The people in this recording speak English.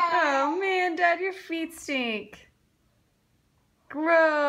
Oh man, Dad, your feet stink. Gross.